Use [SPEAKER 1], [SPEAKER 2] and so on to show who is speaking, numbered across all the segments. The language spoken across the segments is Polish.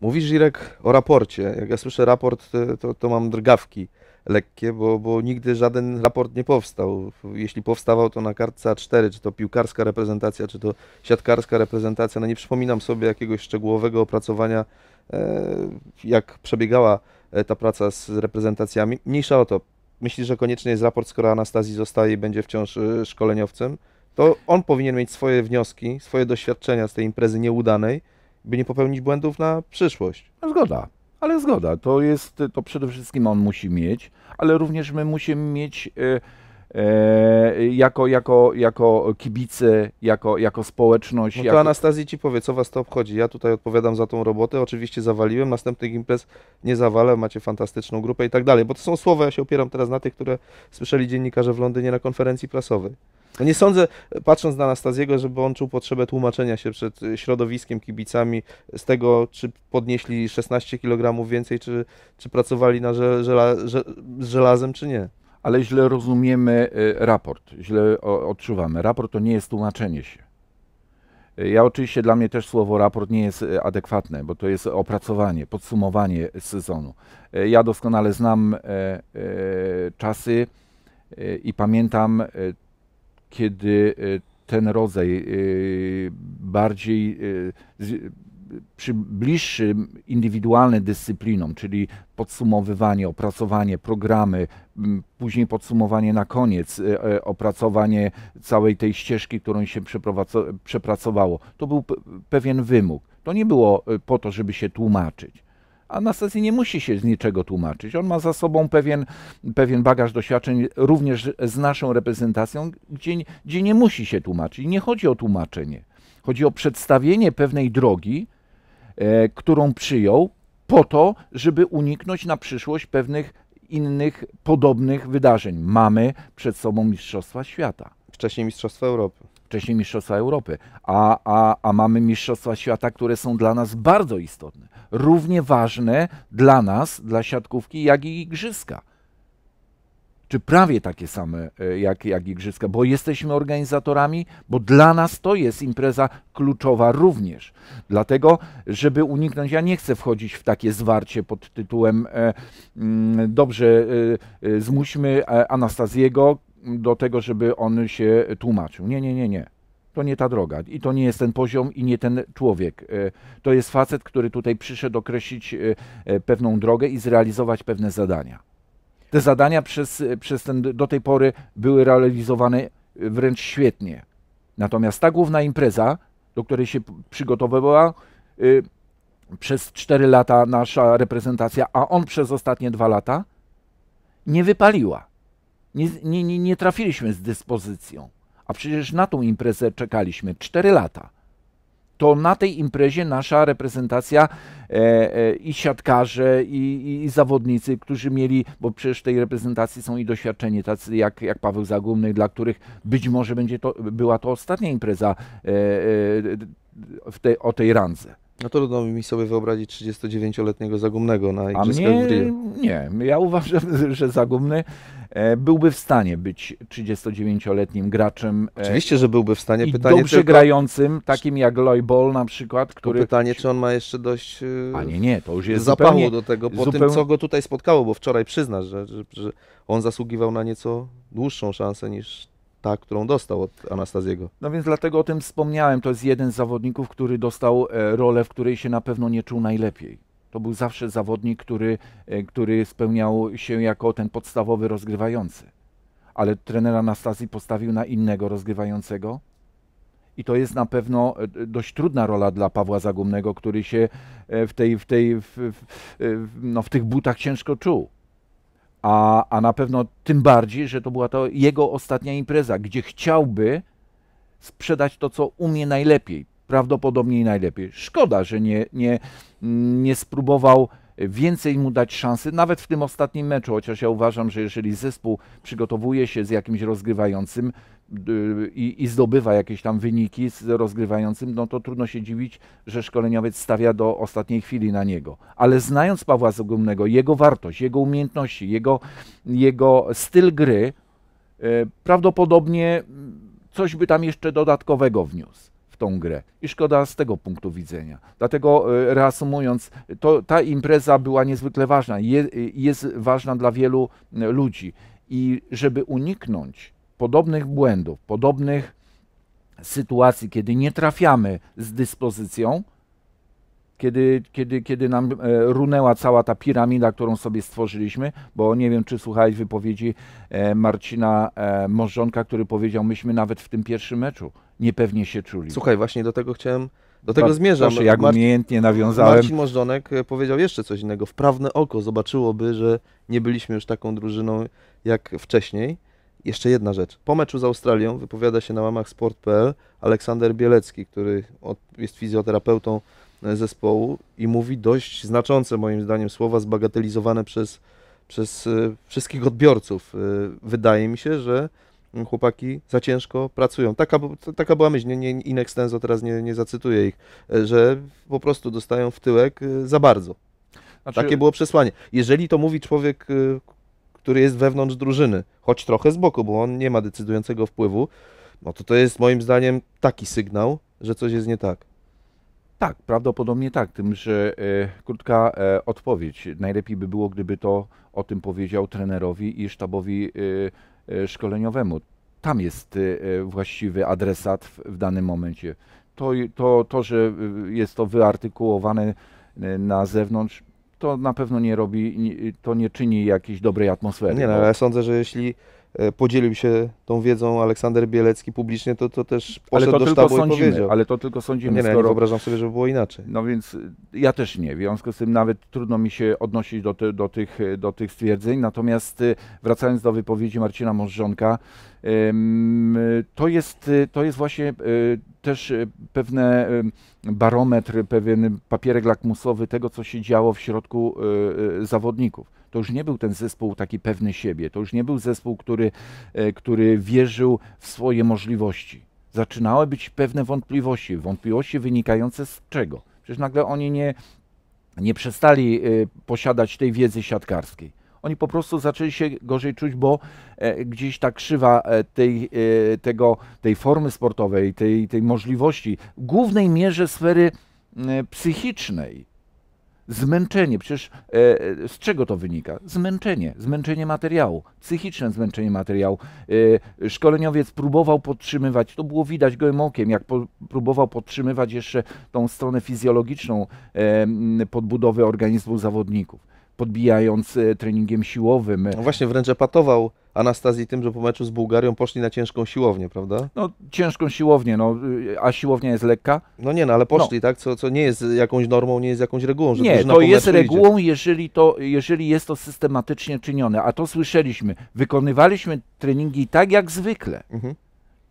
[SPEAKER 1] Mówisz, Irek, o raporcie. Jak ja słyszę raport, to, to mam drgawki lekkie, bo, bo nigdy żaden raport nie powstał. Jeśli powstawał, to na kartce A4, czy to piłkarska reprezentacja, czy to siatkarska reprezentacja. No nie przypominam sobie jakiegoś szczegółowego opracowania, e, jak przebiegała e, ta praca z reprezentacjami. Mniejsza o to. Myślisz, że koniecznie jest raport, skoro Anastazji zostaje i będzie wciąż e, szkoleniowcem? To on powinien mieć swoje wnioski, swoje doświadczenia z tej imprezy nieudanej by nie popełnić błędów na przyszłość. No zgoda, ale zgoda. To jest, to przede wszystkim on musi mieć, ale również my musimy mieć e, e, jako, jako, jako kibice, jako, jako społeczność. No to jako... Anastazji ci powie, co was to obchodzi. Ja tutaj odpowiadam za tą robotę, oczywiście zawaliłem, następnych imprez nie zawalę, macie fantastyczną grupę i tak dalej, bo to są słowa, ja się opieram teraz na tych, które słyszeli dziennikarze w Londynie na konferencji prasowej nie sądzę, patrząc na Anastaziego, żeby on czuł potrzebę tłumaczenia się przed y, środowiskiem, kibicami z tego, czy podnieśli 16 kg więcej, czy, czy pracowali na z żelazem, czy nie. Ale źle
[SPEAKER 2] rozumiemy y, raport, źle odczuwamy. Raport to nie jest tłumaczenie się. Y, ja oczywiście dla mnie też słowo raport nie jest adekwatne, bo to jest opracowanie, podsumowanie sezonu. Ja doskonale znam czasy i pamiętam kiedy e, ten rodzaj e, bardziej e, przy bliższym indywidualnym dyscyplinom, czyli podsumowywanie, opracowanie, programy, później podsumowanie na koniec, opracowanie całej tej ścieżki, którą się przepracowało. To był pewien wymóg. To nie było po to, żeby się tłumaczyć. Anastazji nie musi się z niczego tłumaczyć. On ma za sobą pewien, pewien bagaż doświadczeń również z naszą reprezentacją, gdzie, gdzie nie musi się tłumaczyć. Nie chodzi o tłumaczenie. Chodzi o przedstawienie pewnej drogi, e, którą przyjął po to, żeby uniknąć na przyszłość pewnych innych podobnych wydarzeń. Mamy przed sobą Mistrzostwa Świata. Wcześniej Mistrzostwa Europy wcześniej Mistrzostwa Europy, a, a, a mamy Mistrzostwa Świata, które są dla nas bardzo istotne, równie ważne dla nas, dla siatkówki, jak i Igrzyska. Czy prawie takie same e, jak, jak Igrzyska, bo jesteśmy organizatorami, bo dla nas to jest impreza kluczowa również. Dlatego, żeby uniknąć, ja nie chcę wchodzić w takie zwarcie pod tytułem e, m, mm, dobrze, e, e zmuśmy e, Anastazjego, do tego, żeby on się tłumaczył. Nie, nie, nie, nie. To nie ta droga i to nie jest ten poziom i nie ten człowiek. E, to jest facet, który tutaj przyszedł określić e, e, pewną drogę i zrealizować pewne zadania. Te zadania przez, przez ten, do tej pory były realizowane wręcz świetnie. Natomiast ta główna impreza, do której się przygotowywała przez 4 lata nasza reprezentacja, a on przez ostatnie 2 lata, nie wypaliła nie, nie, nie, trafiliśmy z dyspozycją. A przecież na tą imprezę czekaliśmy 4 lata. To na tej imprezie nasza reprezentacja e, e, i siatkarze, i, i, i, zawodnicy, którzy mieli, bo przecież w tej reprezentacji są i doświadczeni, tacy jak, jak Paweł Zagumny, dla których być może będzie to, była to ostatnia impreza e,
[SPEAKER 1] e te, o tej randze no to trudno mi sobie wyobrazić 39-letniego Zagumnego na Igrzyskach mnie, w Rio. Nie, ja uważam, że Zagumny e, byłby w stanie
[SPEAKER 2] być 39-letnim graczem. E, Oczywiście, że byłby w stanie. I pytanie dobrze tylko... grającym,
[SPEAKER 1] takim jak Loy Ball na przykład, który... To pytanie, czy on ma jeszcze dość... E, A nie, nie, to już jest zapachu zupełnie, do tego, po zupeł... tym, co go tutaj spotkało, bo wczoraj przyznasz, że, że, że on zasługiwał na nieco dłuższą szansę niż ta, którą dostał od Anastaziego.
[SPEAKER 2] No więc dlatego o tym wspomniałem. To jest jeden z zawodników, który dostał e, rolę, w której się na pewno nie czuł najlepiej. To był zawsze zawodnik, który, e, który spełniał się jako ten podstawowy rozgrywający. Ale trener Anastazji postawił na innego rozgrywającego. I to jest na pewno e, dość trudna rola dla Pawła Zagumnego, który się w, tej, w, tej, w, w, no, w tych butach ciężko czuł. A, a na pewno tym bardziej, że to była to jego ostatnia impreza, gdzie chciałby sprzedać to, co umie najlepiej, prawdopodobnie najlepiej. Szkoda, że nie, nie, nie spróbował więcej mu dać szansy, nawet w tym ostatnim meczu, chociaż ja uważam, że jeżeli zespół przygotowuje się z jakimś rozgrywającym y, i, i zdobywa jakieś tam wyniki z rozgrywającym, no to trudno się dziwić, że szkoleniowiec stawia do ostatniej chwili na niego. Ale znając Pawła Zagumnego, jego wartość, jego umiejętności, jego, jego styl gry, y, prawdopodobnie coś by tam jeszcze dodatkowego wniósł w tą grę. I szkoda z tego punktu widzenia. Dlatego e, reasumując, to, ta impreza była niezwykle ważna. Je, jest ważna dla wielu e, ludzi. I żeby uniknąć podobnych błędów, podobnych sytuacji, kiedy nie trafiamy z dyspozycją, kiedy, kiedy, kiedy nam e, runęła cała ta piramida, którą sobie stworzyliśmy, bo nie wiem, czy słuchałeś wypowiedzi e, Marcina e, Możżonka, który powiedział, myśmy nawet w tym pierwszym meczu niepewnie się czuli. Słuchaj, właśnie
[SPEAKER 1] do tego chciałem, do tego zmierzam. Proszę, jak Marcin, umiejętnie nawiązałem. Marcin Możdżonek powiedział jeszcze coś innego. Wprawne oko zobaczyłoby, że nie byliśmy już taką drużyną jak wcześniej. Jeszcze jedna rzecz. Po meczu z Australią wypowiada się na łamach sport.pl Aleksander Bielecki, który jest fizjoterapeutą zespołu i mówi dość znaczące moim zdaniem słowa zbagatelizowane przez, przez e, wszystkich odbiorców. E, wydaje mi się, że chłopaki za ciężko pracują. Taka, taka była myśl, nie, nie, in extenso teraz nie, nie zacytuję ich, e, że po prostu dostają w tyłek za bardzo. Znaczy... Takie było przesłanie. Jeżeli to mówi człowiek, który jest wewnątrz drużyny, choć trochę z boku, bo on nie ma decydującego wpływu, no to to jest moim zdaniem taki sygnał, że coś jest nie tak.
[SPEAKER 2] Tak, prawdopodobnie tak, tym, że e, krótka e, odpowiedź. Najlepiej by było, gdyby to o tym powiedział trenerowi i sztabowi e, e szkoleniowemu. Tam jest e, e, właściwy adresat w, w danym momencie. To, to, to, że jest to wyartykułowane na zewnątrz, to na pewno nie robi, to nie czyni jakiejś dobrej atmosfery. Nie, no, ale
[SPEAKER 1] sądzę, że jeśli E, podzielił się tą wiedzą Aleksander Bielecki publicznie, to, to też poszedł ale to do tylko sądzimy, i powiedział. Ale to tylko sądzimy. Nie, skoro... nie wyobrażam
[SPEAKER 2] sobie, żeby było inaczej. No więc y, ja też nie. W związku z tym nawet trudno mi się odnosić do, te, do, tych, y, do tych stwierdzeń. Natomiast y, wracając do wypowiedzi Marcina Morzżonka, to jest, to jest właśnie też pewne barometr, pewien papierek lakmusowy tego, co się działo w środku zawodników to już nie był ten zespół taki pewny siebie, to już nie był zespół, który, e, który wierzył w swoje możliwości. Zaczynały być pewne wątpliwości, wątpliwości wynikające z czego? Przecież nagle oni nie, nie przestali e, posiadać tej wiedzy siatkarskiej. Oni po prostu zaczęli się gorzej czuć, bo e, gdzieś ta krzywa tej, tego, tej formy sportowej, tej, tej możliwości, w głównej mierze sfery psychicznej, Zmęczenie, przecież e, e, z czego to wynika? Zmęczenie, zmęczenie materiału, psychiczne zmęczenie materiału. E, szkoleniowiec próbował podtrzymywać, to było widać gołym okiem, jak po, próbował podtrzymywać jeszcze tą stronę fizjologiczną e, podbudowy organizmu zawodników podbijając e,
[SPEAKER 1] treningiem siłowym. No właśnie, wręcz epatował Anastazji tym, że po meczu z Bułgarią poszli na ciężką siłownię, prawda? No, ciężką siłownię, no, a siłownia jest
[SPEAKER 2] lekka. No nie, no, ale poszli,
[SPEAKER 1] no. tak? Co, co nie jest jakąś normą, nie jest jakąś regułą. Że nie, to jest regułą,
[SPEAKER 2] jeżeli, to, jeżeli jest to systematycznie czynione, a to słyszeliśmy. Wykonywaliśmy treningi tak jak zwykle. Mhm.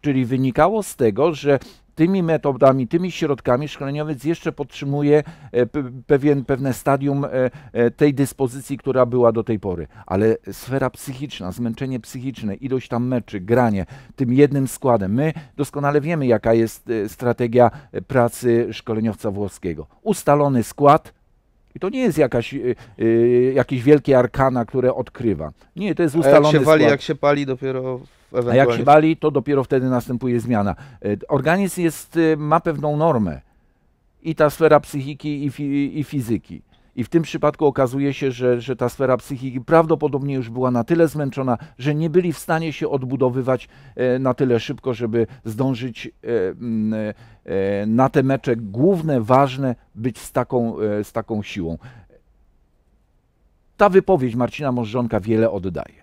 [SPEAKER 2] Czyli wynikało z tego, że tymi metodami, tymi środkami szkoleniowiec jeszcze podtrzymuje e, pewien, pewne stadium e, e, tej dyspozycji, która była do tej pory. Ale sfera psychiczna, zmęczenie psychiczne, ilość tam meczy, granie tym jednym składem. My doskonale wiemy, jaka jest strategia pracy szkoleniowca włoskiego. Ustalony skład, i to nie jest jakaś, jakieś wielkie arkana, które odkrywa. Nie, to jest ustalony skład. jak się pali, skład. jak
[SPEAKER 1] się pali, dopiero
[SPEAKER 2] a jak się bali, to dopiero wtedy następuje zmiana. E, organizm jest, e, ma pewną normę i ta sfera psychiki i, fi, i fizyki. I w tym przypadku okazuje się, że, że ta sfera psychiki prawdopodobnie już była na tyle zmęczona, że nie byli w stanie się odbudowywać e, na tyle szybko, żeby zdążyć na te mecze główne, ważne, być z taką, z taką siłą. Ta wypowiedź Marcina Możdżonka wiele oddaje.